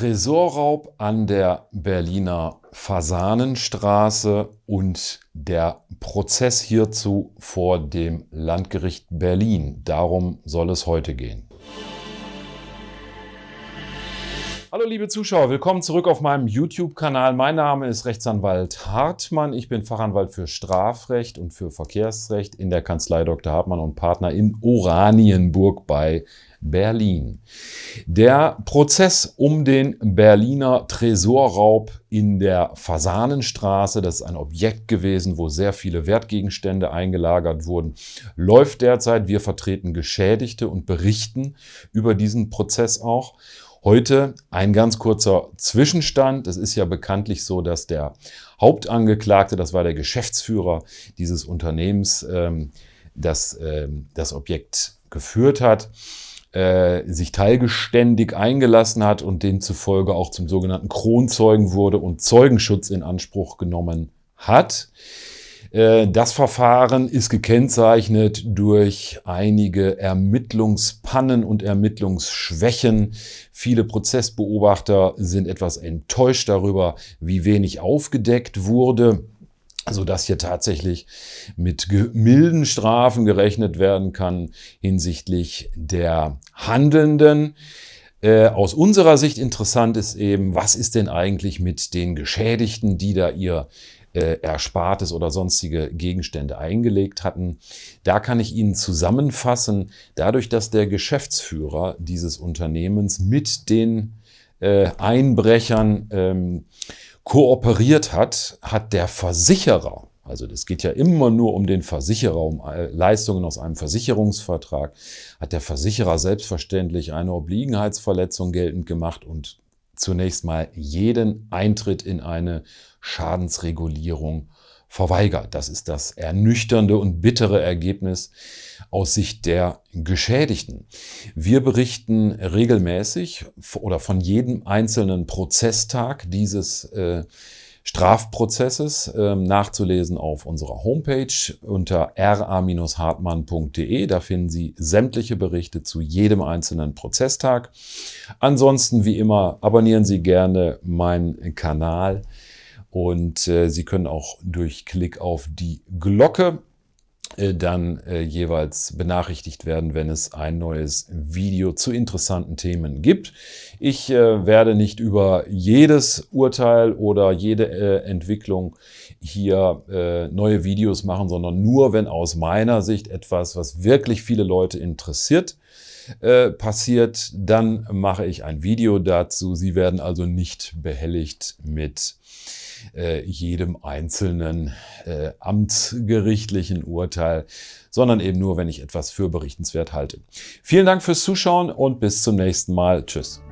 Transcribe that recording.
Tresorraub an der Berliner Fasanenstraße und der Prozess hierzu vor dem Landgericht Berlin. Darum soll es heute gehen. Hallo liebe Zuschauer, willkommen zurück auf meinem YouTube-Kanal. Mein Name ist Rechtsanwalt Hartmann. Ich bin Fachanwalt für Strafrecht und für Verkehrsrecht in der Kanzlei Dr. Hartmann und Partner in Oranienburg bei Berlin. Der Prozess um den Berliner Tresorraub in der Fasanenstraße, das ist ein Objekt gewesen, wo sehr viele Wertgegenstände eingelagert wurden, läuft derzeit. Wir vertreten Geschädigte und berichten über diesen Prozess auch. Heute ein ganz kurzer Zwischenstand. Es ist ja bekanntlich so, dass der Hauptangeklagte, das war der Geschäftsführer dieses Unternehmens, ähm, das ähm, das Objekt geführt hat, äh, sich teilgeständig eingelassen hat und demzufolge auch zum sogenannten Kronzeugen wurde und Zeugenschutz in Anspruch genommen hat. Äh, das Verfahren ist gekennzeichnet durch einige Ermittlungspannen und Ermittlungsschwächen. Viele Prozessbeobachter sind etwas enttäuscht darüber, wie wenig aufgedeckt wurde sodass hier tatsächlich mit milden Strafen gerechnet werden kann hinsichtlich der Handelnden. Äh, aus unserer Sicht interessant ist eben, was ist denn eigentlich mit den Geschädigten, die da ihr äh, Erspartes oder sonstige Gegenstände eingelegt hatten. Da kann ich Ihnen zusammenfassen, dadurch, dass der Geschäftsführer dieses Unternehmens mit den äh, Einbrechern ähm, kooperiert hat, hat der Versicherer, also das geht ja immer nur um den Versicherer, um äh, Leistungen aus einem Versicherungsvertrag, hat der Versicherer selbstverständlich eine Obliegenheitsverletzung geltend gemacht und zunächst mal jeden Eintritt in eine Schadensregulierung verweigert. Das ist das ernüchternde und bittere Ergebnis aus Sicht der Geschädigten. Wir berichten regelmäßig oder von jedem einzelnen Prozesstag dieses äh, Strafprozesses ähm, nachzulesen auf unserer Homepage unter ra-hartmann.de. Da finden Sie sämtliche Berichte zu jedem einzelnen Prozesstag. Ansonsten, wie immer, abonnieren Sie gerne meinen Kanal und äh, Sie können auch durch Klick auf die Glocke äh, dann äh, jeweils benachrichtigt werden, wenn es ein neues Video zu interessanten Themen gibt. Ich äh, werde nicht über jedes Urteil oder jede Entwicklung hier neue Videos machen, sondern nur, wenn aus meiner Sicht etwas, was wirklich viele Leute interessiert, äh, passiert, dann mache ich ein Video dazu. Sie werden also nicht behelligt mit äh, jedem einzelnen äh, amtsgerichtlichen Urteil, sondern eben nur, wenn ich etwas für berichtenswert halte. Vielen Dank fürs Zuschauen und bis zum nächsten Mal. Tschüss.